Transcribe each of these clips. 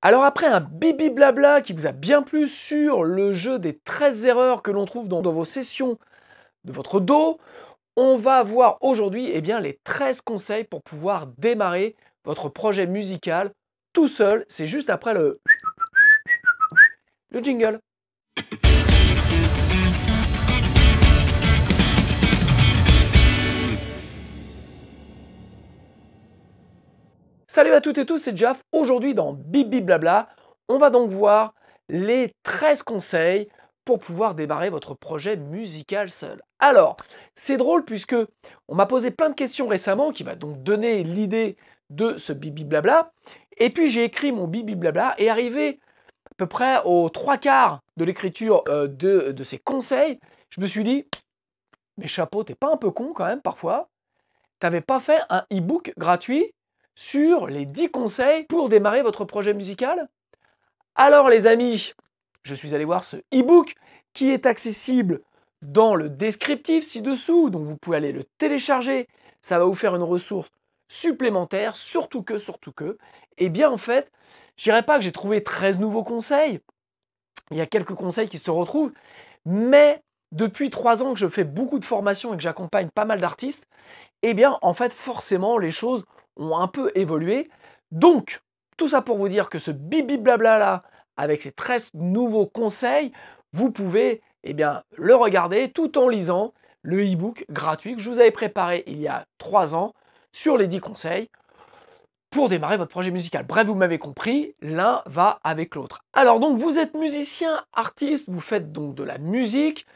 Alors après un bibi blabla qui vous a bien plu sur le jeu des 13 erreurs que l'on trouve dans, vos sessions de votre dos, on va voir aujourd'hui eh bien, les 13 conseils pour pouvoir démarrer votre projet musical tout seul. C'est juste après le, le jingle. Salut à toutes et tous, c'est Jaff. Aujourd'hui dans Bibi Blabla, on va donc voir les 13 conseils pour pouvoir démarrer votre projet musical seul. Alors, c'est drôle puisque on m'a posé plein de questions récemment qui m'a donc donné l'idée de ce Bibi Blabla. Et puis j'ai écrit mon Bibi Blabla et arrivé à peu près aux trois quarts de l'écriture euh, de, de ces conseils, je me suis dit, mais chapeau, t'es pas un peu con quand même parfois T'avais pas fait un e-book gratuit sur les 10 conseils pour démarrer votre projet musical. Alors les amis, je suis allé voir ce e-book qui est accessible dans le descriptif ci-dessous, donc vous pouvez aller le télécharger, ça va vous faire une ressource supplémentaire, surtout que, surtout que, eh bien en fait, je dirais pas que j'ai trouvé 13 nouveaux conseils, il y a quelques conseils qui se retrouvent, mais depuis trois ans que je fais beaucoup de formations et que j'accompagne pas mal d'artistes, eh bien en fait forcément les choses un peu évolué. Donc, tout ça pour vous dire que ce bibi blabla là, avec ses 13 nouveaux conseils, vous pouvez eh bien, le regarder tout en lisant le e-book gratuit que je vous avais préparé il y a trois ans sur les 10 conseils pour démarrer votre projet musical. Bref, vous m'avez compris, l'un va avec l'autre. Alors donc, vous êtes musicien, artiste, vous faites donc de la musique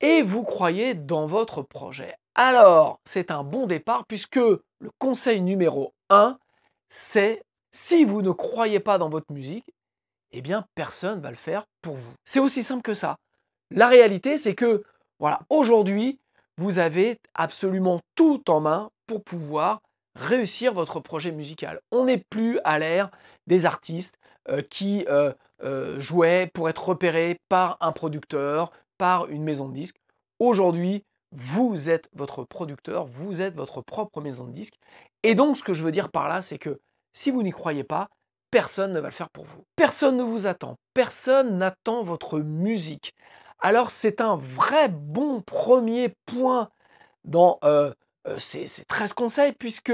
et vous croyez dans votre projet. Alors, c'est un bon départ puisque le conseil numéro 1, c'est si vous ne croyez pas dans votre musique, eh bien personne va le faire pour vous. C'est aussi simple que ça. La réalité, c'est que voilà, aujourd'hui, vous avez absolument tout en main pour pouvoir réussir votre projet musical. On n'est plus à l'ère des artistes euh, qui euh, euh, jouaient pour être repérés par un producteur, par une maison de disques. Aujourd'hui, vous êtes votre producteur, vous êtes votre propre maison de disque. Et donc, ce que je veux dire par là, c'est que si vous n'y croyez pas, personne ne va le faire pour vous. Personne ne vous attend. Personne n'attend votre musique. Alors, c'est un vrai bon premier point dans ces, ces 13 conseils, puisque,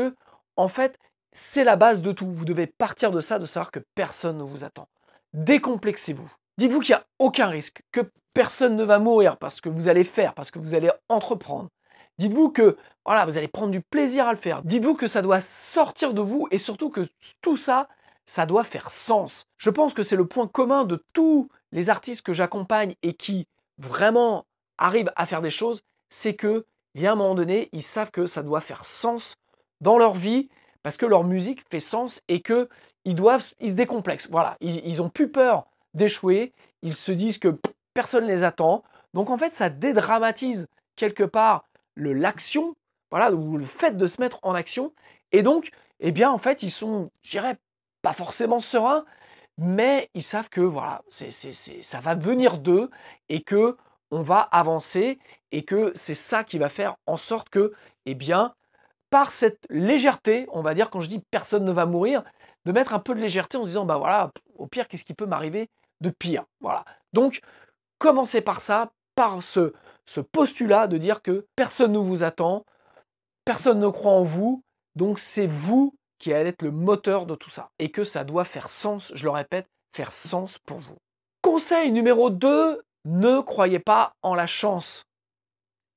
en fait, c'est la base de tout. Vous devez partir de ça, de savoir que personne ne vous attend. Décomplexez-vous. Dites-vous qu'il n'y a aucun risque, que personne ne va mourir parce que vous allez faire, parce que vous allez entreprendre. Dites-vous que voilà, vous allez prendre du plaisir à le faire. Dites-vous que ça doit sortir de vous et surtout que tout ça, ça doit faire sens. Je pense que c'est le point commun de tous les artistes que j'accompagne et qui vraiment arrivent à faire des choses, c'est que il y a un moment donné, ils savent que ça doit faire sens dans leur vie parce que leur musique fait sens et que ils doivent ils se décomplexent. Voilà, ils, ils ont plus peur d'échouer, ils se disent que personne ne les attend. Donc en fait, ça dédramatise quelque part l'action, voilà, ou le fait de se mettre en action. Et donc, eh bien, en fait, ils sont, je dirais, pas forcément sereins, mais ils savent que voilà, c'est, ça va venir d'eux et que on va avancer et que c'est ça qui va faire en sorte que, eh bien, par cette légèreté, on va dire, quand je dis personne ne va mourir, de mettre un peu de légèreté en se disant, bah voilà, au pire, qu'est-ce qui peut m'arriver de pire Voilà. Donc, Commencez par ça, par ce, postulat de dire que personne ne vous attend, personne ne croit en vous, donc c'est vous qui allez être le moteur de tout ça. Et que ça doit faire sens, je le répète, faire sens pour vous. Conseil numéro 2, ne croyez pas en la chance.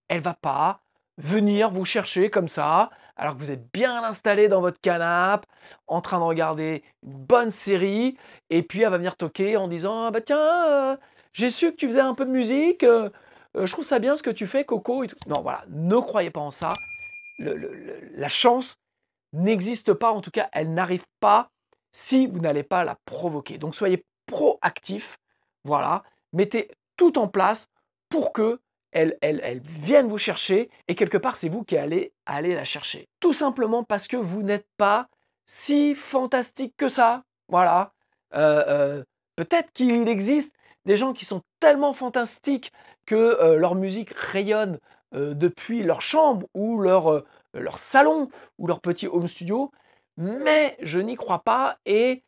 Elle va pas venir vous chercher comme ça, alors que vous êtes bien installé dans votre canapé, en train de regarder une bonne série, et puis elle va venir toquer en disant ah bah tiens, euh, j'ai su que tu faisais un peu de musique. Euh, euh, je trouve ça bien ce que tu fais, Coco. Et tout. Non, voilà, ne croyez pas en ça. la chance n'existe pas, en tout cas, elle n'arrive pas si vous n'allez pas la provoquer. Donc soyez proactif, voilà, mettez tout en place pour que elle, elle, elle vienne vous chercher et quelque part c'est vous qui allez aller la chercher. Tout simplement parce que vous n'êtes pas si fantastique que ça, voilà. Euh, peut-être qu'il existe des gens qui sont tellement fantastiques que euh, leur musique rayonne euh, depuis leur chambre ou euh, leur, salon ou leur petit home studio, mais je n'y crois pas et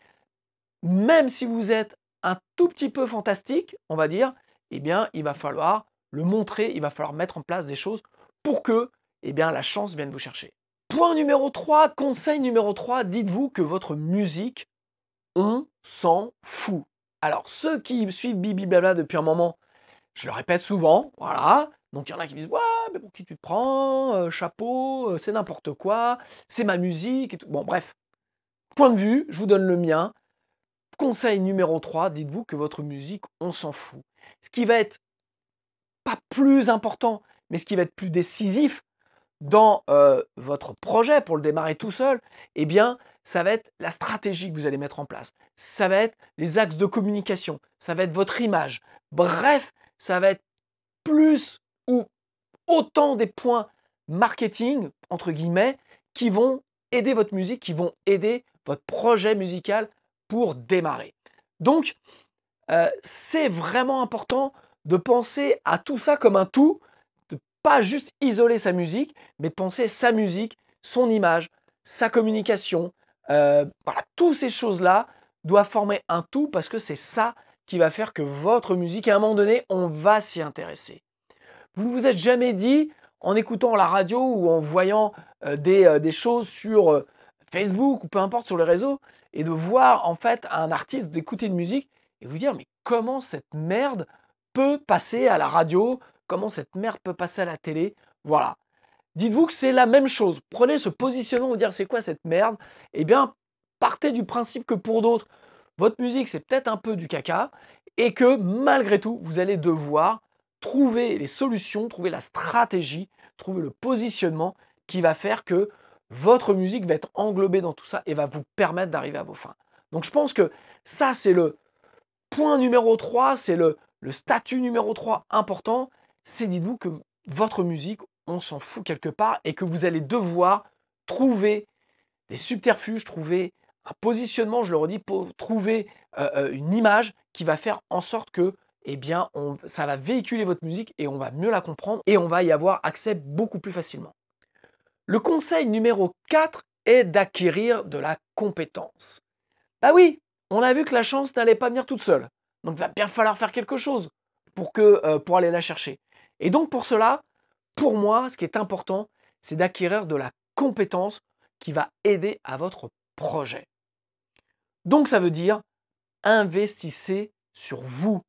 même si vous êtes un tout petit peu fantastique, on va dire, eh bien, il va falloir le montrer, il va falloir mettre en place des choses pour que eh bien, la chance vienne vous chercher. Point numéro 3, conseil numéro 3, dites-vous que votre musique, on s'en fout. Alors, ceux qui suivent Bibi Blabla depuis un moment, je le répète souvent, voilà. Donc, il y en a qui disent Ouais, mais pour qui tu te prends euh, Chapeau, euh, c'est n'importe quoi, c'est ma musique et tout. Bon, bref. Point de vue, je vous donne le mien. Conseil numéro 3, dites-vous que votre musique, on s'en fout. Ce qui va être pas plus important, mais ce qui va être plus décisif, dans euh, votre projet pour le démarrer tout seul, eh bien, ça va être la stratégie que vous allez mettre en place. Ça va être les axes de communication. Ça va être votre image. Bref, ça va être plus ou autant des points marketing, entre guillemets, qui vont aider votre musique, qui vont aider votre projet musical pour démarrer. Donc, euh, c'est vraiment important de penser à tout ça comme un tout juste isoler sa musique, mais penser sa musique, son image, sa communication, euh, voilà, toutes ces choses-là doivent former un tout parce que c'est ça qui va faire que votre musique, à un moment donné, on va s'y intéresser. Vous ne vous êtes jamais dit, en écoutant la radio ou en voyant euh, euh, des, choses sur Facebook ou peu importe sur les réseaux, et de voir en fait un artiste d'écouter une musique et vous dire mais comment cette merde peut passer à la radio Comment cette merde peut passer à la télé Voilà. Dites-vous que c'est la même chose. Prenez ce positionnement vous dire c'est quoi cette merde Eh bien, partez du principe que pour d'autres, votre musique c'est peut-être un peu du caca et que malgré tout, vous allez devoir trouver les solutions, trouver la stratégie, trouver le positionnement qui va faire que votre musique va être englobée dans tout ça et va vous permettre d'arriver à vos fins. Donc je pense que ça c'est le point numéro 3, c'est le, le statut numéro 3 important, c'est dites-vous que votre musique, on s'en fout quelque part et que vous allez devoir trouver des subterfuges, trouver un positionnement, je le redis, pour trouver euh, euh, une image qui va faire en sorte que eh bien, ça va véhiculer votre musique et on va mieux la comprendre et on va y avoir accès beaucoup plus facilement. Le conseil numéro 4 est d'acquérir de la compétence. Bah oui, on a vu que la chance n'allait pas venir toute seule. Donc il va bien falloir faire quelque chose pour, que, euh, pour aller la chercher. Et donc pour cela, pour moi, ce qui est important, c'est d'acquérir de la compétence qui va aider à votre projet. Donc ça veut dire investissez sur vous.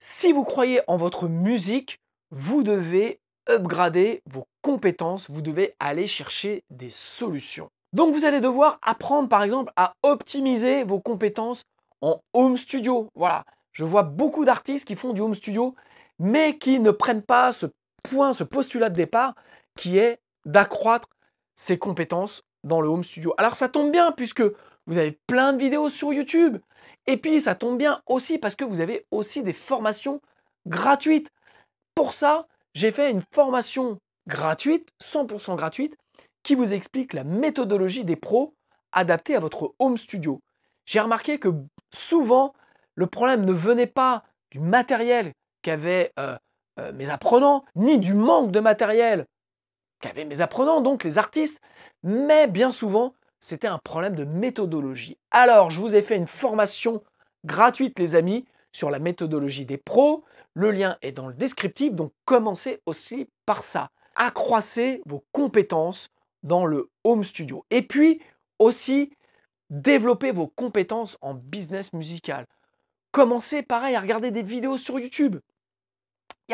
Si vous croyez en votre musique, vous devez upgrader vos compétences, vous devez aller chercher des solutions. Donc vous allez devoir apprendre par exemple à optimiser vos compétences en home studio. Voilà, je vois beaucoup d'artistes qui font du home studio mais qui ne prennent pas ce point, ce postulat de départ qui est d'accroître ses compétences dans le home studio. Alors ça tombe bien puisque vous avez plein de vidéos sur YouTube. Et puis ça tombe bien aussi parce que vous avez aussi des formations gratuites. Pour ça, j'ai fait une formation gratuite, 100% gratuite, qui vous explique la méthodologie des pros adaptée à votre home studio. J'ai remarqué que souvent, le problème ne venait pas du matériel qu'avaient euh, euh, mes apprenants, ni du manque de matériel qu'avaient mes apprenants, donc les artistes, mais bien souvent, c'était un problème de méthodologie. Alors, je vous ai fait une formation gratuite, les amis, sur la méthodologie des pros. Le lien est dans le descriptif, donc commencez aussi par ça. Accroissez vos compétences dans le home studio. Et puis aussi, développez vos compétences en business musical. Commencez pareil à regarder des vidéos sur YouTube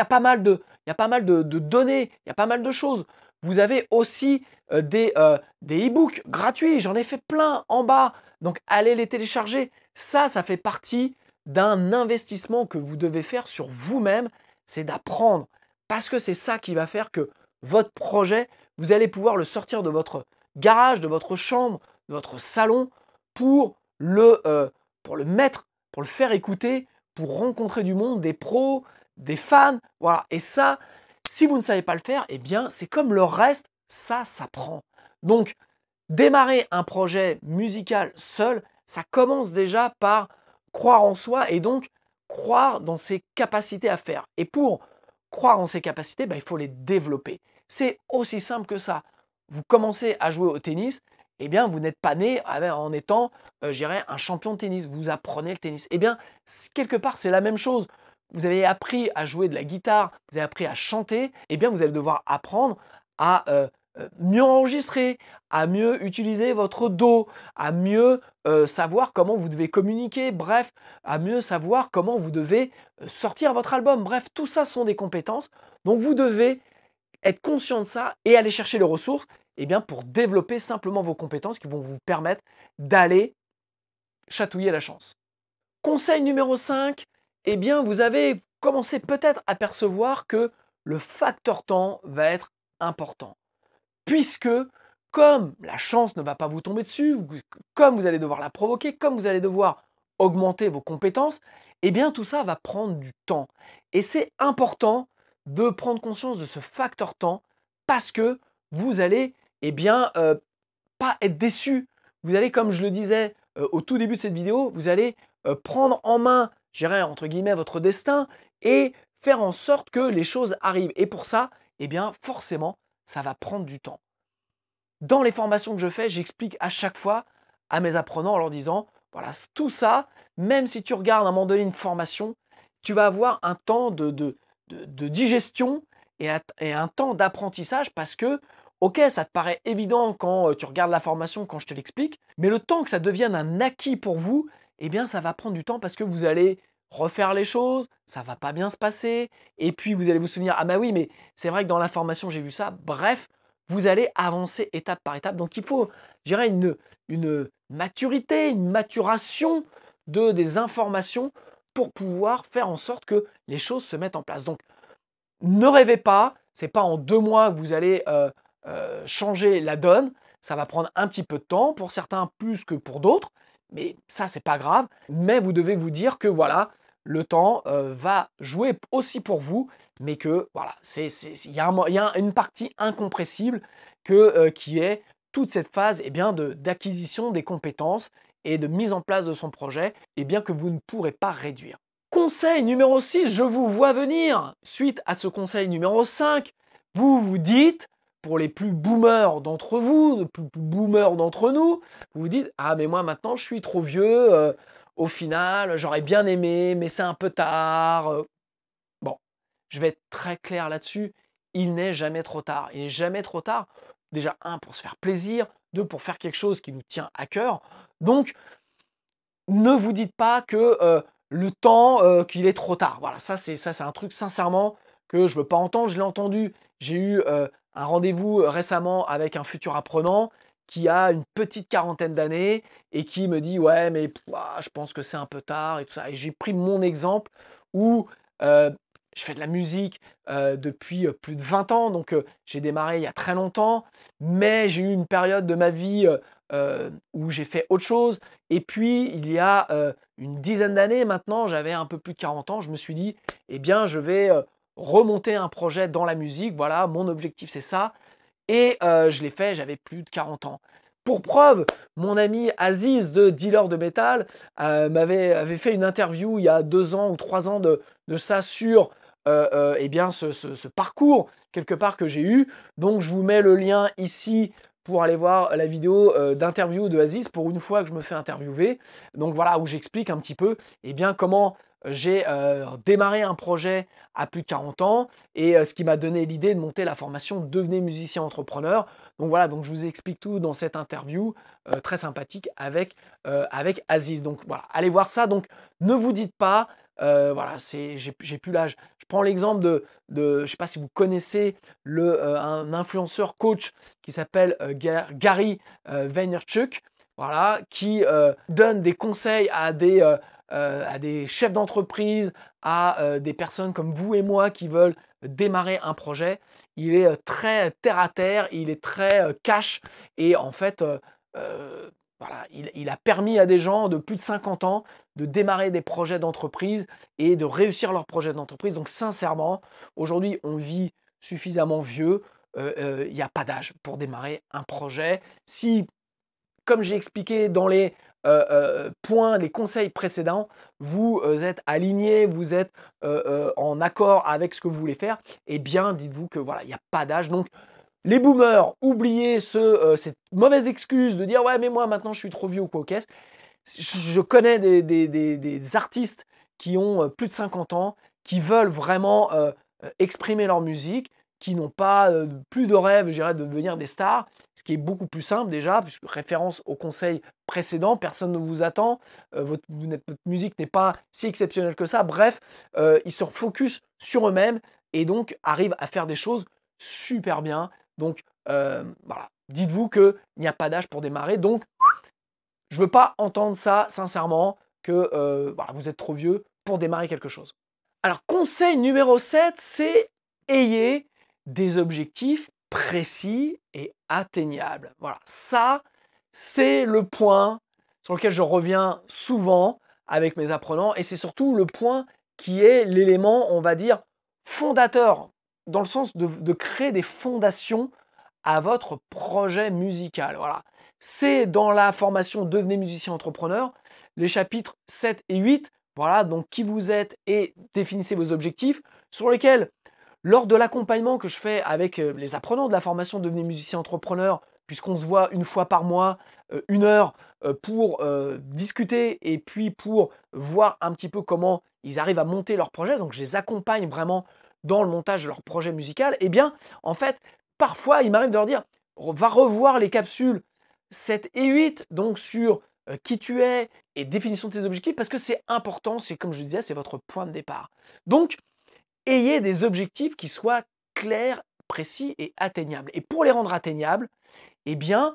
pas mal de, il y a pas mal de, données, il y a pas mal de choses. Vous avez aussi euh, euh, des e-books des gratuits, j'en ai fait plein en bas. Donc allez les télécharger. Ça, ça fait partie d'un investissement que vous devez faire sur vous-même, c'est d'apprendre. Parce que c'est ça qui va faire que votre projet, vous allez pouvoir le sortir de votre garage, de votre chambre, de votre salon, pour le, euh, pour le mettre, pour le faire écouter, pour rencontrer du monde, des pros, des fans. Voilà. Et ça, si vous ne savez pas le faire, eh bien, c'est comme le reste, ça s'apprend. Donc, démarrer un projet musical seul, ça commence déjà par croire en soi et donc croire dans ses capacités à faire. Et pour croire en ses capacités, bah, il faut les développer. C'est aussi simple que ça. Vous commencez à jouer au tennis, eh bien, vous n'êtes pas né en étant, euh, j'irais un champion de tennis. Vous apprenez le tennis. Eh bien, quelque part, c'est la même chose vous avez appris à jouer de la guitare, vous avez appris à chanter, eh bien vous allez devoir apprendre à euh, euh, mieux enregistrer, à mieux utiliser votre dos, à mieux euh, savoir comment vous devez communiquer, bref, à mieux savoir comment vous devez sortir votre album. Bref, tout ça sont des compétences. Donc vous devez être conscient de ça et aller chercher les ressources eh bien, pour développer simplement vos compétences qui vont vous permettre d'aller chatouiller la chance. Conseil numéro 5, eh bien vous avez commencé peut-être à percevoir que le facteur temps va être important. Puisque comme la chance ne va pas vous tomber dessus, comme vous allez devoir la provoquer, comme vous allez devoir augmenter vos compétences, eh bien tout ça va prendre du temps. Et c'est important de prendre conscience de ce facteur temps parce que vous allez eh bien euh, pas être déçu. Vous allez, comme je le disais euh, au tout début de cette vidéo, vous allez euh, prendre en main gérer entre guillemets votre destin et faire en sorte que les choses arrivent. Et pour ça, eh bien forcément, ça va prendre du temps. Dans les formations que je fais, j'explique à chaque fois à mes apprenants en leur disant, voilà, tout ça, même si tu regardes un moment donné une formation, tu vas avoir un temps de, digestion et, un temps d'apprentissage parce que Ok, ça te paraît évident quand euh, tu regardes la formation, quand je te l'explique, mais le temps que ça devienne un acquis pour vous, eh bien ça va prendre du temps parce que vous allez refaire les choses, ça va pas bien se passer, et puis vous allez vous souvenir, ah bah oui, mais c'est vrai que dans l'information j'ai vu ça, bref, vous allez avancer étape par étape. Donc il faut, je dirais, une, maturité, une maturation de, des informations pour pouvoir faire en sorte que les choses se mettent en place. Donc ne rêvez pas, c'est pas en deux mois que vous allez euh, euh, changer la donne, ça va prendre un petit peu de temps, pour certains plus que pour d'autres, mais ça, c'est pas grave. Mais vous devez vous dire que voilà, le temps euh, va jouer aussi pour vous, mais que voilà, il y, un, y, a une partie incompressible que, euh, qui est toute cette phase eh bien, d'acquisition des compétences et de mise en place de son projet, et eh bien que vous ne pourrez pas réduire. Conseil numéro 6, je vous vois venir. Suite à ce conseil numéro 5, vous vous dites, pour les plus boomers d'entre vous, les plus, boomers d'entre nous, vous vous dites Ah, mais moi maintenant je suis trop vieux, euh, au final j'aurais bien aimé, mais c'est un peu tard. Euh. bon, je vais être très clair là-dessus il n'est jamais trop tard. Il n'est jamais trop tard, déjà, un, pour se faire plaisir, deux, pour faire quelque chose qui nous tient à cœur. Donc, ne vous dites pas que euh, le temps, qu'il est trop tard. Voilà, ça, c'est un truc, sincèrement, que je ne veux pas entendre. Je l'ai entendu. J'ai eu un rendez-vous euh, récemment avec un futur apprenant qui a une petite quarantaine d'années et qui me dit ouais mais je pense que c'est un peu tard et tout ça. Et j'ai pris mon exemple où euh, je fais de la musique euh, depuis plus de 20 ans, donc j'ai démarré il y a très longtemps, mais j'ai eu une période de ma vie où j'ai fait autre chose. Et puis il y a une dizaine d'années maintenant, j'avais un peu plus de 40 ans, je me suis dit eh bien je vais remonter un projet dans la musique. Voilà, mon objectif c'est ça. Et euh, je l'ai fait, j'avais plus de 40 ans. Pour preuve, mon ami Aziz de Dealer de Métal euh, m'avait fait une interview il y a deux ans ou trois ans de, ça sur euh, eh bien ce, parcours quelque part que j'ai eu. Donc je vous mets le lien ici pour aller voir la vidéo d'interview de Aziz pour une fois que je me fais interviewer. Donc voilà où j'explique un petit peu et eh bien comment j'ai euh, démarré un projet à plus de 40 ans et euh, ce qui m'a donné l'idée de monter la formation Devenez musicien entrepreneur. Donc voilà, donc je vous explique tout dans cette interview euh, très sympathique avec, Aziz. Donc voilà, allez voir ça. Donc ne vous dites pas, voilà, j'ai plus l'âge. Je prends l'exemple de, je ne sais pas si vous connaissez un influenceur coach qui s'appelle Gary Vaynerchuk voilà, qui euh, donne des conseils à des, euh, euh, à des chefs d'entreprise, à des personnes comme vous et moi qui veulent démarrer un projet. Il est très terre à terre, il est très cash et en fait, voilà, il, a permis à des gens de plus de 50 ans de démarrer des projets d'entreprise et de réussir leurs projets d'entreprise. Donc sincèrement, aujourd'hui, on vit suffisamment vieux. Il n'y a pas d'âge pour démarrer un projet. Si comme j'ai expliqué dans les euh, euh, points, les conseils précédents, vous euh, êtes aligné, vous êtes en accord avec ce que vous voulez faire, eh bien, dites-vous que voilà, il n'y a pas d'âge. Donc, les boomers, oubliez ce, cette mauvaise excuse de dire ouais, mais moi maintenant je suis trop vieux ou quoi qu'est-ce. Je connais des, des, artistes qui ont plus de 50 ans, qui veulent vraiment exprimer leur musique qui n'ont pas euh, plus de rêve, dirais, de devenir des stars, ce qui est beaucoup plus simple déjà, puisque référence au conseil précédent, personne ne vous attend, euh, votre, musique n'est pas si exceptionnelle que ça, bref, euh, ils se refocusent sur eux-mêmes et donc arrivent à faire des choses super bien. Donc voilà, dites-vous qu'il n'y a pas d'âge pour démarrer, donc je ne veux pas entendre ça sincèrement, que vous êtes trop vieux pour démarrer quelque chose. Alors conseil numéro 7, c'est ayez des objectifs précis et atteignables. Voilà, ça, c'est le point sur lequel je reviens souvent avec mes apprenants et c'est surtout le point qui est l'élément, on va dire, fondateur, dans le sens de, créer des fondations à votre projet musical. Voilà. C'est dans la formation Devenez musicien entrepreneur, les chapitres 7 et 8, voilà, donc qui vous êtes et définissez vos objectifs, sur lesquels lors de l'accompagnement que je fais avec euh, les apprenants de la formation Devenez musicien entrepreneur, puisqu'on se voit une fois par mois, euh, une heure, euh, pour discuter et puis pour voir un petit peu comment ils arrivent à monter leur projet. Donc je les accompagne vraiment dans le montage de leur projet musical. Et eh bien, en fait, parfois, il m'arrive de leur dire, va revoir les capsules 7 et 8, donc sur qui tu es et définition de tes objectifs, parce que c'est important, c'est comme je disais, c'est votre point de départ. Donc, ayez des objectifs qui soient clairs, précis et atteignables. Et pour les rendre atteignables, eh bien,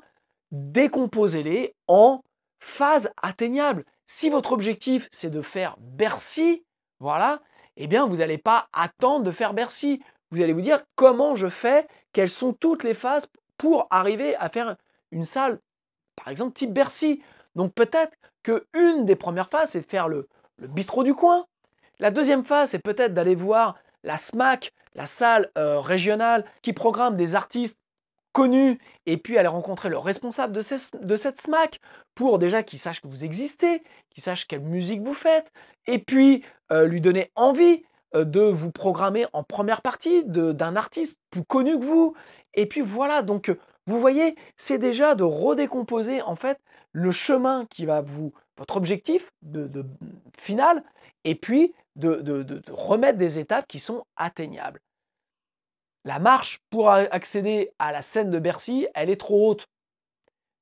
décomposez-les en phases atteignables. Si votre objectif, c'est de faire Bercy, voilà, eh bien, vous n'allez pas attendre de faire Bercy. Vous allez vous dire comment je fais, quelles sont toutes les phases pour arriver à faire une salle, par exemple, type Bercy. Donc peut-être que une des premières phases, c'est de faire le bistrot du coin, la deuxième phase, c'est peut-être d'aller voir la SMAC, la salle euh, régionale, qui programme des artistes connus, et puis aller rencontrer le responsable de, cette SMAC, pour déjà qu'il sache que vous existez, qu'il sache quelle musique vous faites, et puis euh, lui donner envie euh, de vous programmer en première partie d'un artiste plus connu que vous. Et puis voilà, donc vous voyez, c'est déjà de redécomposer en fait le chemin qui va vous, votre objectif de, final, et puis de, remettre des étapes qui sont atteignables. La marche pour accéder à la scène de Bercy, elle est trop haute.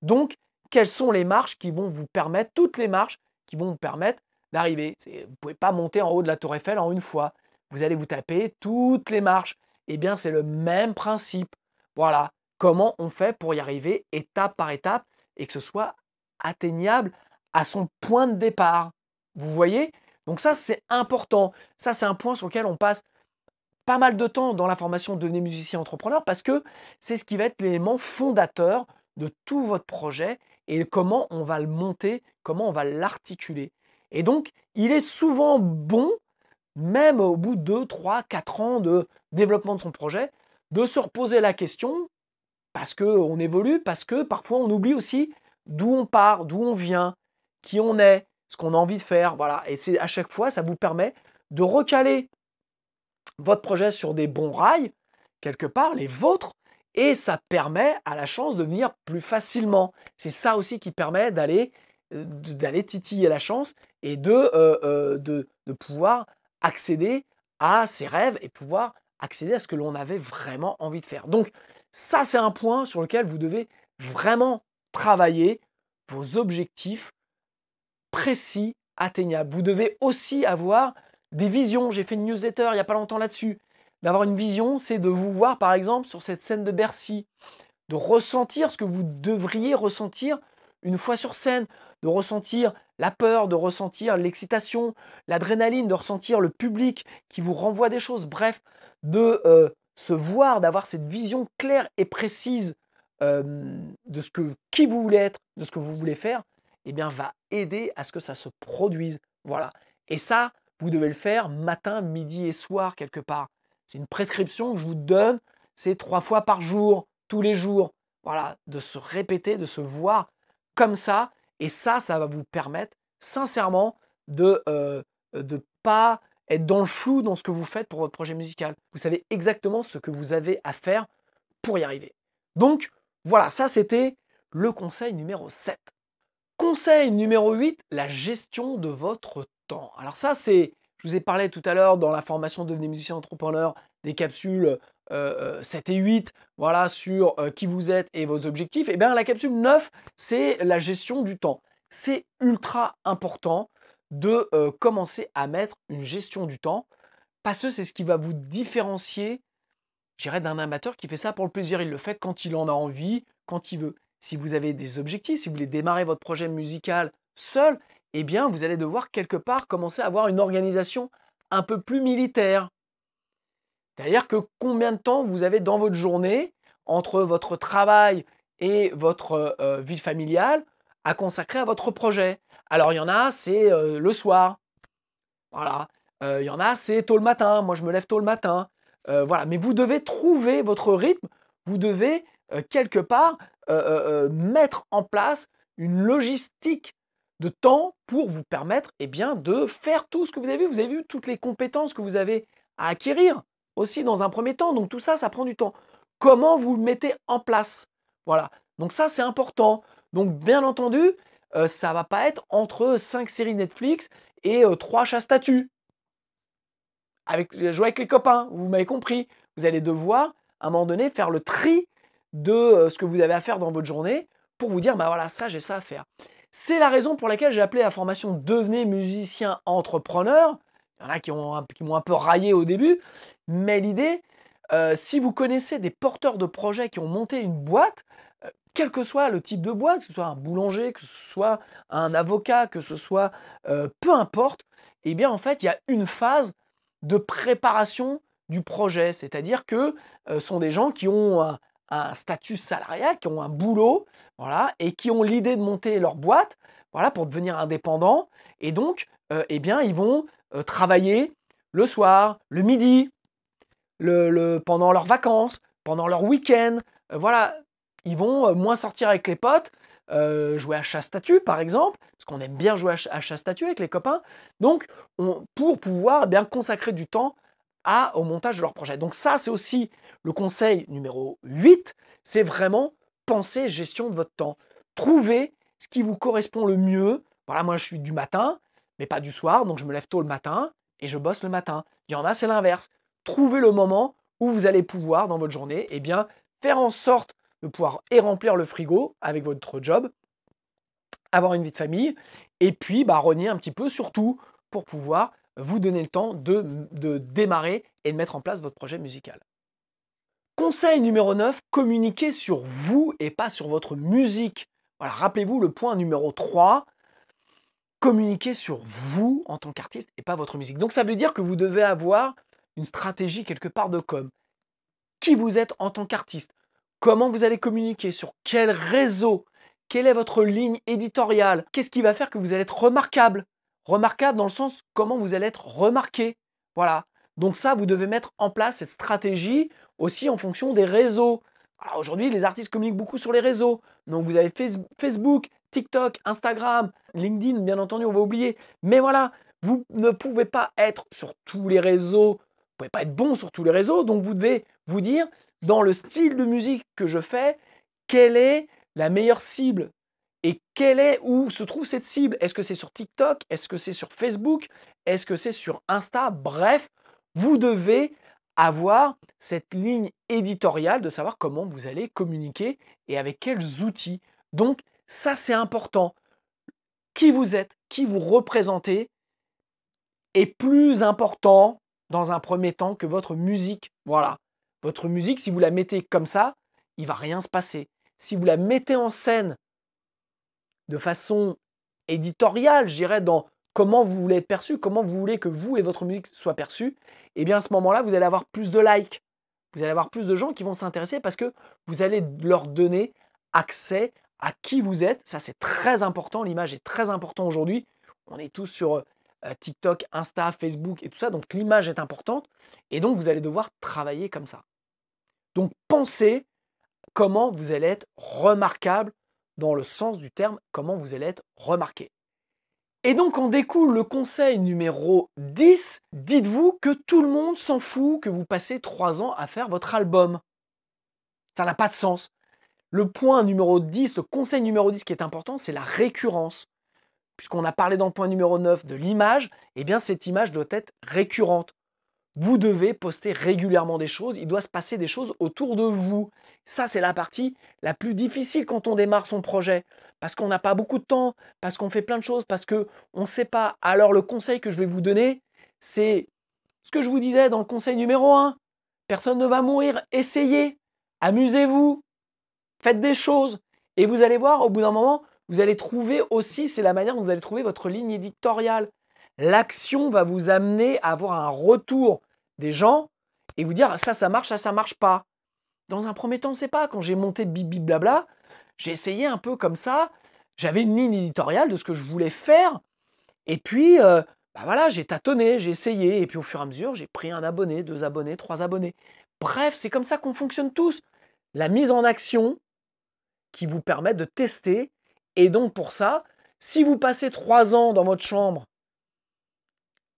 Donc, quelles sont les marches qui vont vous permettre, toutes les marches qui vont vous permettre d'arriver Vous ne pouvez pas monter en haut de la tour Eiffel en une fois. Vous allez vous taper toutes les marches. Eh bien, c'est le même principe. Voilà, comment on fait pour y arriver étape par étape et que ce soit atteignable à son point de départ. Vous voyez Donc ça, c'est important. Ça, c'est un point sur lequel on passe pas mal de temps dans la formation Devenez musicien entrepreneur parce que c'est ce qui va être l'élément fondateur de tout votre projet et comment on va le monter, comment on va l'articuler. Et donc, il est souvent bon, même au bout de 2, 3, 4 ans de développement de son projet, de se reposer la question parce qu'on évolue, parce que parfois on oublie aussi d'où on part, d'où on vient, qui on est, ce qu'on a envie de faire. Voilà. Et c'est à chaque fois, ça vous permet de recaler votre projet sur des bons rails, quelque part, les vôtres, et ça permet à la chance de venir plus facilement. C'est ça aussi qui permet d'aller euh, d'aller titiller la chance et de, euh, euh, de, de, pouvoir accéder à ses rêves et pouvoir accéder à ce que l'on avait vraiment envie de faire. Donc, ça, c'est un point sur lequel vous devez vraiment travailler vos objectifs précis, atteignables. Vous devez aussi avoir des visions. J'ai fait une newsletter il n'y a pas longtemps là-dessus. D'avoir une vision, c'est de vous voir par exemple sur cette scène de Bercy, de ressentir ce que vous devriez ressentir une fois sur scène, de ressentir la peur, de ressentir l'excitation, l'adrénaline, de ressentir le public qui vous renvoie des choses, bref, de euh, se voir, d'avoir cette vision claire et précise de ce que qui vous voulez être, de ce que vous voulez faire, eh bien va aider à ce que ça se produise. Voilà. Et ça, vous devez le faire matin, midi et soir quelque part. C'est une prescription que je vous donne. C'est trois fois par jour, tous les jours. Voilà, de se répéter, de se voir comme ça. Et ça, ça va vous permettre sincèrement de ne de pas être dans le flou dans ce que vous faites pour votre projet musical. Vous savez exactement ce que vous avez à faire pour y arriver. Donc voilà, ça c'était le conseil numéro 7. Conseil numéro 8, la gestion de votre temps. Alors ça c'est, je vous ai parlé tout à l'heure dans la formation Devenez musicien entrepreneur, des capsules 7 euh, euh, et 8, voilà, sur euh, qui vous êtes et vos objectifs. Et eh bien la capsule 9, c'est la gestion du temps. C'est ultra important de euh, commencer à mettre une gestion du temps parce que c'est ce qui va vous différencier, j'irais, d'un amateur qui fait ça pour le plaisir. Il le fait quand il en a envie, quand il veut. Si vous avez des objectifs, si vous voulez démarrer votre projet musical seul, eh bien, vous allez devoir quelque part commencer à avoir une organisation un peu plus militaire. C'est-à-dire que combien de temps vous avez dans votre journée entre votre travail et votre euh, euh, vie familiale à consacrer à votre projet. Alors, il y en a, c'est euh, le soir. Voilà. Euh, il y en a, c'est tôt le matin. Moi, je me lève tôt le matin. Euh, voilà. Mais vous devez trouver votre rythme. Vous devez, quelque part, mettre en place une logistique de temps pour vous permettre et eh bien, de faire tout ce que vous avez vu. Vous avez vu toutes les compétences que vous avez à acquérir aussi dans un premier temps. Donc, tout ça, ça prend du temps. Comment vous le mettez en place Voilà. Donc, ça, c'est important. Donc bien entendu, ça euh, ça va pas être entre 5 séries Netflix et 3 euh, chats statues. Avec, jouer avec les copains, vous m'avez compris. Vous allez devoir, à un moment donné, faire le tri de euh, ce que vous avez à faire dans votre journée pour vous dire, bah voilà, ça j'ai ça à faire. C'est la raison pour laquelle j'ai appelé la formation Devenez musicien entrepreneur. Il y en a qui m'ont un peu raillé au début, mais l'idée, si vous connaissez des porteurs de projets qui ont monté une boîte, quel que soit le type de boîte, que ce soit un boulanger, que ce soit un avocat, que ce soit euh, peu importe, eh bien en fait, il y a une phase de préparation du projet, c'est-à-dire que euh, ce sont des gens qui ont un, statut salarial, qui ont un boulot, voilà, et qui ont l'idée de monter leur boîte, voilà, pour devenir indépendant, et donc, euh, eh bien, ils vont travailler le soir, le midi, le, pendant leurs vacances, pendant leur week-end, voilà, ils vont euh, moins sortir avec les potes, euh, jouer à chasse-statue par exemple, parce qu'on aime bien jouer à chasse-statue avec les copains. Donc, on, pour pouvoir eh bien consacrer du temps à, au montage de leur projet. Donc ça, c'est aussi le conseil numéro 8, c'est vraiment penser gestion de votre temps. Trouvez ce qui vous correspond le mieux. Voilà, moi je suis du matin, mais pas du soir, donc je me lève tôt le matin et je bosse le matin. Il y en a, c'est l'inverse. Trouvez le moment où vous allez pouvoir, dans votre journée, eh bien, faire en sorte de pouvoir et remplir le frigo avec votre job, avoir une vie de famille, et puis bah, renier un petit peu, surtout pour pouvoir vous donner le temps de, de démarrer et de mettre en place votre projet musical. Conseil numéro 9, communiquez sur vous et pas sur votre musique. Voilà, rappelez-vous le point numéro 3, communiquez sur vous en tant qu'artiste et pas votre musique. Donc ça veut dire que vous devez avoir une stratégie quelque part de com. Qui vous êtes en tant qu'artiste comment vous allez communiquer, sur quel réseau, quelle est votre ligne éditoriale, qu'est-ce qui va faire que vous allez être remarquable. Remarquable dans le sens comment vous allez être remarqué. Voilà. Donc ça, vous devez mettre en place cette stratégie aussi en fonction des réseaux. aujourd'hui, les artistes communiquent beaucoup sur les réseaux. Donc vous avez Facebook, TikTok, Instagram, LinkedIn, bien entendu, on va oublier. Mais voilà, vous ne pouvez pas être sur tous les réseaux. Vous ne pouvez pas être bon sur tous les réseaux. Donc vous devez vous dire, dans le style de musique que je fais, quelle est la meilleure cible et quelle est où se trouve cette cible Est-ce que c'est sur TikTok Est-ce que c'est sur Facebook Est-ce que c'est sur Insta Bref, vous devez avoir cette ligne éditoriale de savoir comment vous allez communiquer et avec quels outils. Donc ça c'est important. Qui vous êtes, qui vous représentez est plus important dans un premier temps que votre musique. Voilà. Votre musique, si vous la mettez comme ça, il va rien se passer. Si vous la mettez en scène de façon éditoriale, je dirais, dans comment vous voulez être perçu, comment vous voulez que vous et votre musique soient perçus, eh bien à ce moment-là, vous allez avoir plus de likes. Vous allez avoir plus de gens qui vont s'intéresser parce que vous allez leur donner accès à qui vous êtes. Ça, c'est très important. L'image est très importante aujourd'hui. On est tous sur euh, TikTok, Insta, Facebook et tout ça. Donc l'image est importante. Et donc, vous allez devoir travailler comme ça. Donc pensez comment vous allez être remarquable dans le sens du terme, comment vous allez être remarqué. Et donc en découle le conseil numéro 10, dites-vous que tout le monde s'en fout que vous passez 3 ans à faire votre album. Ça n'a pas de sens. Le point numéro 10, le conseil numéro 10 qui est important, c'est la récurrence. Puisqu'on a parlé dans le point numéro 9 de l'image, eh bien cette image doit être récurrente. Vous devez poster régulièrement des choses, il doit se passer des choses autour de vous. Ça, c'est la partie la plus difficile quand on démarre son projet, parce qu'on n'a pas beaucoup de temps, parce qu'on fait plein de choses, parce qu'on ne sait pas. Alors le conseil que je vais vous donner, c'est ce que je vous disais dans le conseil numéro 1. Personne ne va mourir, essayez, amusez-vous, faites des choses, et vous allez voir, au bout d'un moment, vous allez trouver aussi, c'est la manière dont vous allez trouver votre ligne éditoriale. L'action va vous amener à avoir un retour des gens et vous dire ah, ça, ça marche, ça, ça marche pas. Dans un premier temps, c'est pas. Quand j'ai monté Bibi Blabla, j'ai essayé un peu comme ça. J'avais une ligne éditoriale de ce que je voulais faire. Et puis, euh, bah voilà, j'ai tâtonné, j'ai essayé. Et puis au fur et à mesure, j'ai pris un abonné, deux abonnés, trois abonnés. Bref, c'est comme ça qu'on fonctionne tous. La mise en action qui vous permet de tester. Et donc pour ça, si vous passez trois ans dans votre chambre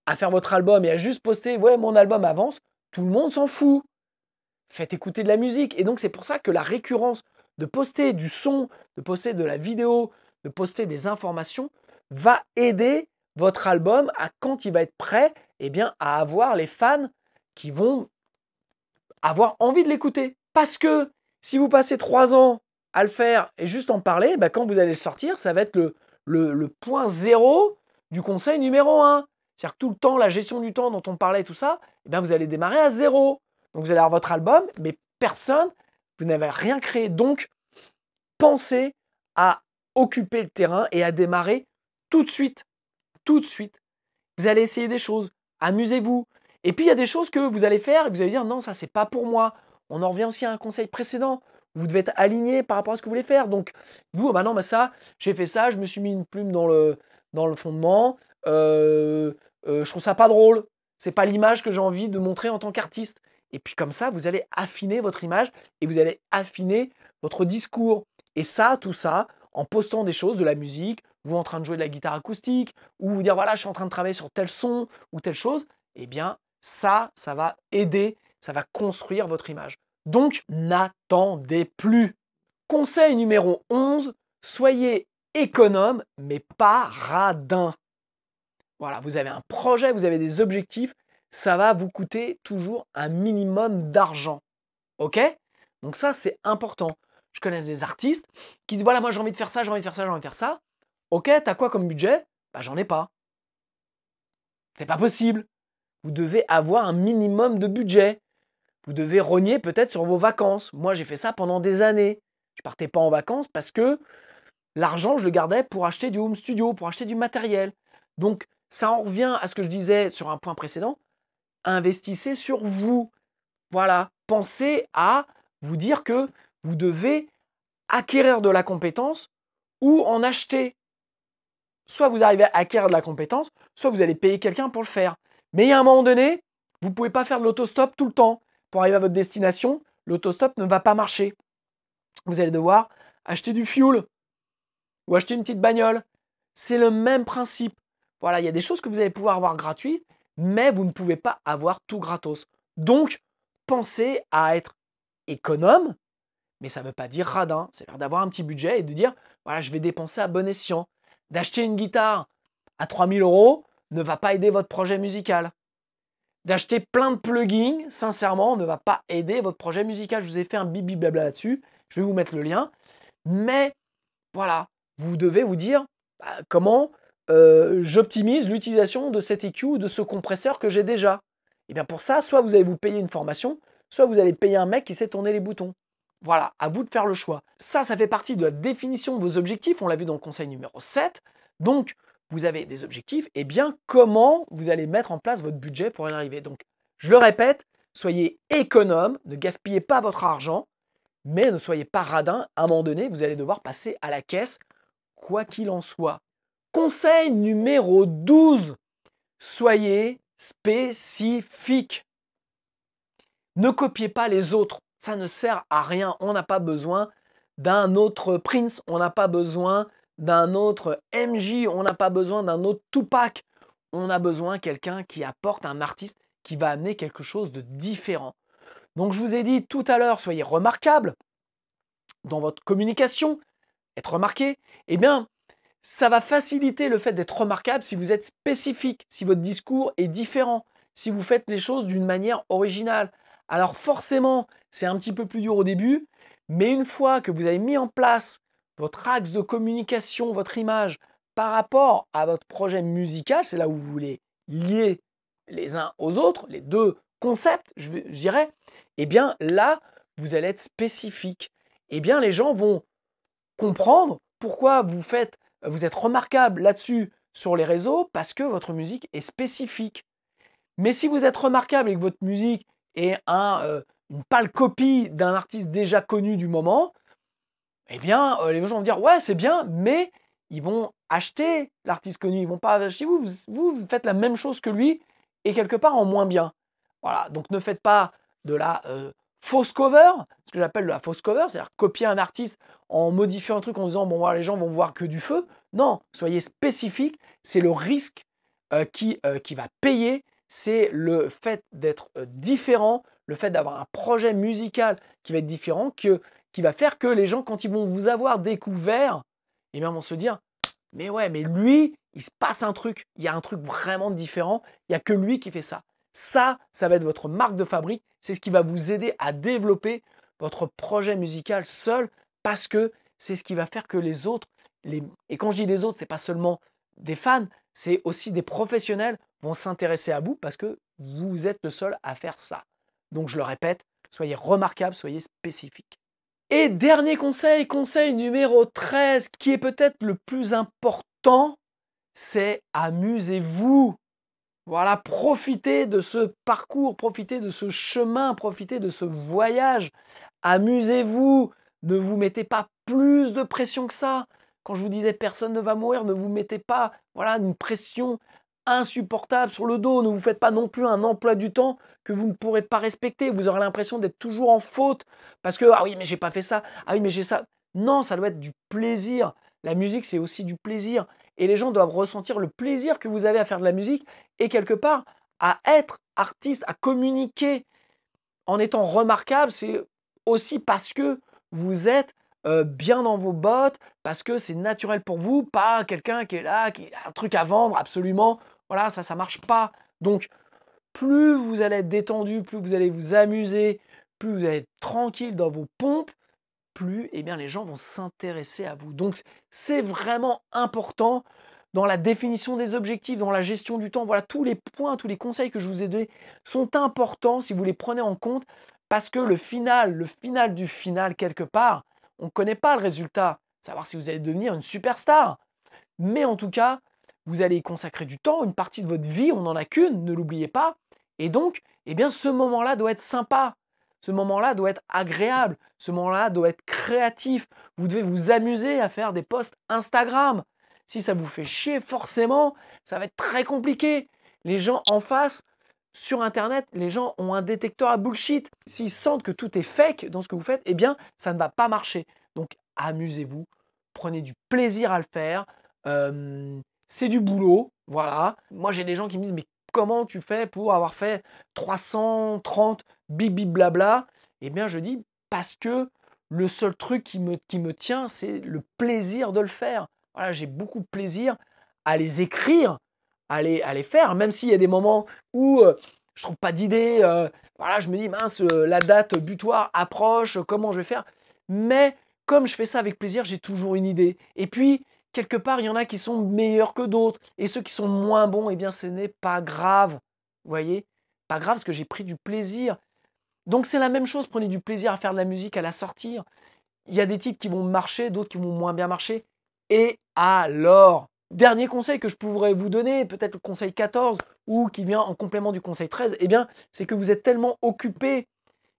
à faire votre album et à juste poster ouais mon album avance, tout le monde s'en fout. Faites écouter de la musique et donc c'est pour ça que la récurrence de poster du son, de poster de la vidéo, de poster des informations va aider votre album à quand il va être prêt, eh bien à avoir les fans qui vont avoir envie de l'écouter parce que si vous passez trois ans à le faire et juste en parler, bah, quand vous allez le sortir, ça va être le, point zéro du conseil numéro un. C'est-à-dire que tout le temps, la gestion du temps dont on parlait, tout ça, eh bien vous allez démarrer à zéro. Donc vous allez avoir votre album, mais personne, vous n'avez rien créé. Donc, pensez à occuper le terrain et à démarrer tout de suite. Tout de suite. Vous allez essayer des choses. Amusez-vous. Et puis, il y a des choses que vous allez faire et vous allez dire non, ça, c'est pas pour moi. On en revient aussi à un conseil précédent. Vous devez être aligné par rapport à ce que vous voulez faire. Donc, vous, oh, bah non, ça, j'ai fait ça, je me suis mis une plume dans le, dans le fondement, euh, euh, je trouve ça pas drôle, c'est pas l'image que j'ai envie de montrer en tant qu'artiste. Et puis comme ça, vous allez affiner votre image et vous allez affiner votre discours. Et ça, tout ça, en postant des choses, de la musique, vous en train de jouer de la guitare acoustique, ou vous dire voilà, je suis en train de travailler sur tel son ou telle chose, eh bien ça, ça va aider, ça va construire votre image. Donc n'attendez plus. Conseil numéro 11, soyez économe mais pas radin. Voilà, vous avez un projet, vous avez des objectifs, ça va vous coûter toujours un minimum d'argent. OK Donc ça, c'est important. Je connais des artistes qui disent, voilà, moi j'ai envie de faire ça, j'ai envie de faire ça, j'ai envie de faire ça. OK, t'as quoi comme budget Bah j'en ai pas. C'est pas possible. Vous devez avoir un minimum de budget. Vous devez rogner peut-être sur vos vacances. Moi, j'ai fait ça pendant des années. Je partais pas en vacances parce que l'argent, je le gardais pour acheter du home studio, pour acheter du matériel. Donc, ça en revient à ce que je disais sur un point précédent. Investissez sur vous. Voilà. Pensez à vous dire que vous devez acquérir de la compétence ou en acheter. Soit vous arrivez à acquérir de la compétence, soit vous allez payer quelqu'un pour le faire. Mais y a un moment donné, vous ne pouvez pas faire de l'autostop tout le temps. Pour arriver à votre destination, l'autostop ne va pas marcher. Vous allez devoir acheter du fuel ou acheter une petite bagnole. C'est le même principe. Voilà, il y a des choses que vous allez pouvoir avoir gratuites, mais vous ne pouvez pas avoir tout gratos. Donc, pensez à être économe, mais ça ne veut pas dire radin. C'est d'avoir un petit budget et de dire, voilà, je vais dépenser à bon escient. D'acheter une guitare à 3000 euros ne va pas aider votre projet musical. D'acheter plein de plugins, sincèrement, ne va pas aider votre projet musical. Je vous ai fait un bibi blabla là-dessus. Je vais vous mettre le lien. Mais voilà, vous devez vous dire bah, comment euh, j'optimise l'utilisation de cet EQ ou de ce compresseur que j'ai déjà Et eh bien pour ça, soit vous allez vous payer une formation, soit vous allez payer un mec qui sait tourner les boutons. Voilà, à vous de faire le choix. Ça, ça fait partie de la définition de vos objectifs, on l'a vu dans le conseil numéro 7. Donc, vous avez des objectifs, et eh bien comment vous allez mettre en place votre budget pour y arriver. Donc, je le répète, soyez économe, ne gaspillez pas votre argent, mais ne soyez pas radin. À un moment donné, vous allez devoir passer à la caisse, quoi qu'il en soit. Conseil numéro 12, soyez spécifique. Ne copiez pas les autres, ça ne sert à rien. On n'a pas besoin d'un autre Prince, on n'a pas besoin d'un autre MJ, on n'a pas besoin d'un autre Tupac. On a besoin quelqu'un qui apporte un artiste qui va amener quelque chose de différent. Donc je vous ai dit tout à l'heure, soyez remarquable dans votre communication, être remarqué. Eh bien, ça va faciliter le fait d'être remarquable si vous êtes spécifique, si votre discours est différent, si vous faites les choses d'une manière originale. Alors forcément, c'est un petit peu plus dur au début, mais une fois que vous avez mis en place votre axe de communication, votre image par rapport à votre projet musical, c'est là où vous voulez lier les uns aux autres, les deux concepts, je, dirais, eh bien là, vous allez être spécifique. Eh bien, les gens vont comprendre pourquoi vous faites vous êtes remarquable là-dessus sur les réseaux parce que votre musique est spécifique. Mais si vous êtes remarquable et que votre musique est un, euh, une pâle copie d'un artiste déjà connu du moment, eh bien, euh, les gens vont dire ouais, c'est bien, mais ils vont acheter l'artiste connu, ils vont pas acheter vous, vous, faites la même chose que lui et quelque part en moins bien. Voilà, donc ne faites pas de la euh, fausse cover, ce que j'appelle la fausse cover, c'est-à-dire copier un artiste en modifiant un truc en disant bon voilà les gens vont voir que du feu. Non, soyez spécifique, c'est le risque euh, qui, euh, qui va payer, c'est le fait d'être euh, différent, le fait d'avoir un projet musical qui va être différent, qui va faire que les gens, quand ils vont vous avoir découvert, eh ils vont se dire mais ouais, mais lui, il se passe un truc, il y a un truc vraiment différent, il y a que lui qui fait ça. Ça, ça va être votre marque de fabrique. C'est ce qui va vous aider à développer votre projet musical seul parce que c'est ce qui va faire que les autres, et quand je dis les autres, ce n'est pas seulement des fans, c'est aussi des professionnels vont s'intéresser à vous parce que vous êtes le seul à faire ça. Donc je le répète, soyez remarquable, soyez spécifique. Et dernier conseil, conseil numéro 13, qui est peut-être le plus important, c'est amusez-vous. Voilà, profitez de ce parcours, profitez de ce chemin, profitez de ce voyage. Amusez-vous, ne vous mettez pas plus de pression que ça. Quand je vous disais personne ne va mourir, ne vous mettez pas voilà une pression insupportable sur le dos. Ne vous faites pas non plus un emploi du temps que vous ne pourrez pas respecter. Vous aurez l'impression d'être toujours en faute parce que ah oui mais j'ai pas fait ça, ah oui mais j'ai ça. Non, ça doit être du plaisir. La musique c'est aussi du plaisir et les gens doivent ressentir le plaisir que vous avez à faire de la musique et quelque part à être artiste, à communiquer en étant remarquable, c'est aussi parce que vous êtes euh, bien dans vos bottes, parce que c'est naturel pour vous, pas quelqu'un qui est là, qui a un truc à vendre absolument. Voilà, ça, ça marche pas. Donc, plus vous allez être détendu, plus vous allez vous amuser, plus vous allez être tranquille dans vos pompes, plus eh bien les gens vont s'intéresser à vous. Donc c'est vraiment important dans la définition des objectifs, dans la gestion du temps. Voilà, tous les points, tous les conseils que je vous ai donnés sont importants si vous les prenez en compte parce que le final, le final du final quelque part, on ne connaît pas le résultat, savoir si vous allez devenir une superstar. Mais en tout cas, vous allez y consacrer du temps, une partie de votre vie, on n'en a qu'une, ne l'oubliez pas. Et donc, eh bien, ce moment-là doit être sympa. Ce moment-là doit être agréable, ce moment-là doit être créatif. Vous devez vous amuser à faire des posts Instagram. Si ça vous fait chier, forcément, ça va être très compliqué. Les gens en face, sur Internet, les gens ont un détecteur à bullshit. S'ils sentent que tout est fake dans ce que vous faites, eh bien, ça ne va pas marcher. Donc, amusez-vous, prenez du plaisir à le faire. c'est du boulot, voilà. Moi, j'ai des gens qui me disent, mais comment tu fais pour avoir fait 330 bibi blabla, eh bien je dis parce que le seul truc qui me, tient, c'est le plaisir de le faire. Voilà, j'ai beaucoup de plaisir à les écrire, à les, faire, même s'il y a des moments où je euh, je trouve pas d'idée, euh, voilà, je me dis mince, euh, la date butoir approche, comment je vais faire Mais comme je fais ça avec plaisir, j'ai toujours une idée. Et puis, quelque part, il y en a qui sont meilleurs que d'autres. Et ceux qui sont moins bons, eh bien, ce n'est pas grave. Vous voyez Pas grave parce que j'ai pris du plaisir. Donc c'est la même chose, prenez du plaisir à faire de la musique, à la sortir. Il y a des titres qui vont marcher, d'autres qui vont moins bien marcher. Et alors Dernier conseil que je pourrais vous donner, peut-être le conseil 14 ou qui vient en complément du conseil 13, eh bien, c'est que vous êtes tellement occupé,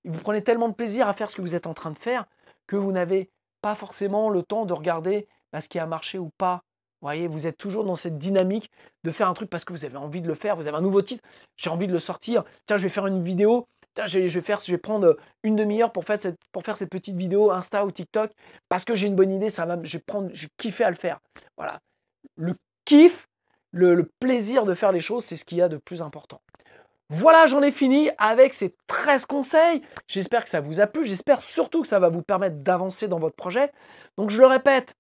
vous prenez tellement de plaisir à faire ce que vous êtes en train de faire que vous n'avez pas forcément le temps de regarder bah, ce qui a marché ou pas. Vous voyez, vous êtes toujours dans cette dynamique de faire un truc parce que vous avez envie de le faire, vous avez un nouveau titre, j'ai envie de le sortir, tiens, je vais faire une vidéo, je vais, prendre euh, une demi-heure pour faire, cette, pour faire cette petite vidéo Insta ou TikTok parce que j'ai une bonne idée, ça va, je vais prendre, je à le faire. Voilà. Le kiff, le plaisir de faire les choses, c'est ce qu'il y a de plus important. Voilà, j'en ai fini avec ces 13 conseils. J'espère que ça vous a plu. J'espère surtout que ça va vous permettre d'avancer dans votre projet. Donc, je le répète,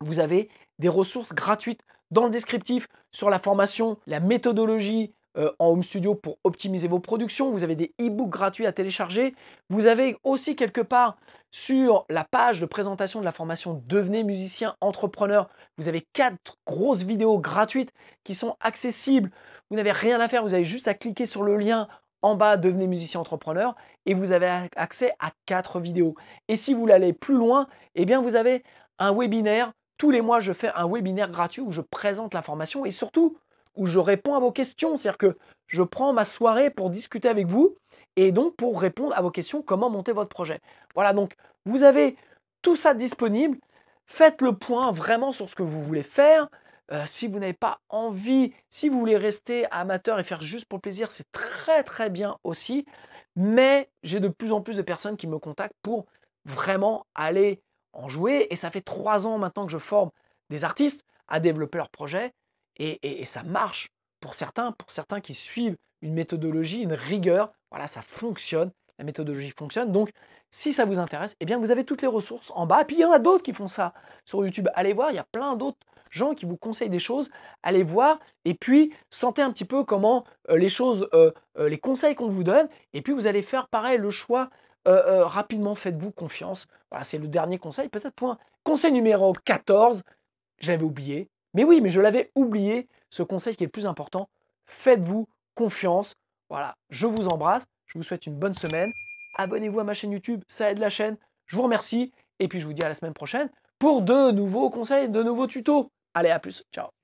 vous avez des ressources gratuites dans le descriptif sur la formation, la méthodologie, euh, en home studio pour optimiser vos productions, vous avez des e-books gratuits à télécharger, vous avez aussi quelque part sur la page de présentation de la formation Devenez musicien entrepreneur, vous avez quatre grosses vidéos gratuites qui sont accessibles, vous n'avez rien à faire, vous avez juste à cliquer sur le lien en bas Devenez musicien entrepreneur et vous avez accès à quatre vidéos. Et si vous l'allez plus loin, eh bien vous avez un webinaire tous les mois, je fais un webinaire gratuit où je présente la formation et surtout, où je réponds à vos questions. C'est-à-dire que je prends ma soirée pour discuter avec vous et donc pour répondre à vos questions, comment monter votre projet. Voilà, donc vous avez tout ça disponible. Faites le point vraiment sur ce que vous voulez faire. Euh, si vous n'avez pas envie, si vous voulez rester amateur et faire juste pour plaisir, c'est très très bien aussi. Mais j'ai de plus en plus de personnes qui me contactent pour vraiment aller en jouer. Et ça fait trois ans maintenant que je forme des artistes à développer leur projet. Et, ça marche pour certains, pour certains qui suivent une méthodologie, une rigueur. Voilà, ça fonctionne, la méthodologie fonctionne. Donc, si ça vous intéresse, eh bien, vous avez toutes les ressources en bas. Et puis, il y en a d'autres qui font ça sur YouTube. Allez voir, il y a plein d'autres gens qui vous conseillent des choses. Allez voir et puis sentez un petit peu comment euh, les choses, euh, euh, les conseils qu'on vous donne. Et puis, vous allez faire pareil le choix rapidement, faites-vous confiance. Voilà, c'est le dernier conseil, peut-être point. Conseil numéro 14, j'avais oublié, mais oui, mais je l'avais oublié, ce conseil qui est le plus important. Faites-vous confiance. Voilà, je vous embrasse, je vous souhaite une bonne semaine. Abonnez-vous à ma chaîne YouTube, ça aide la chaîne. Je vous remercie et puis je vous dis à la semaine prochaine pour de nouveaux conseils, de nouveaux tutos. Allez, à plus, ciao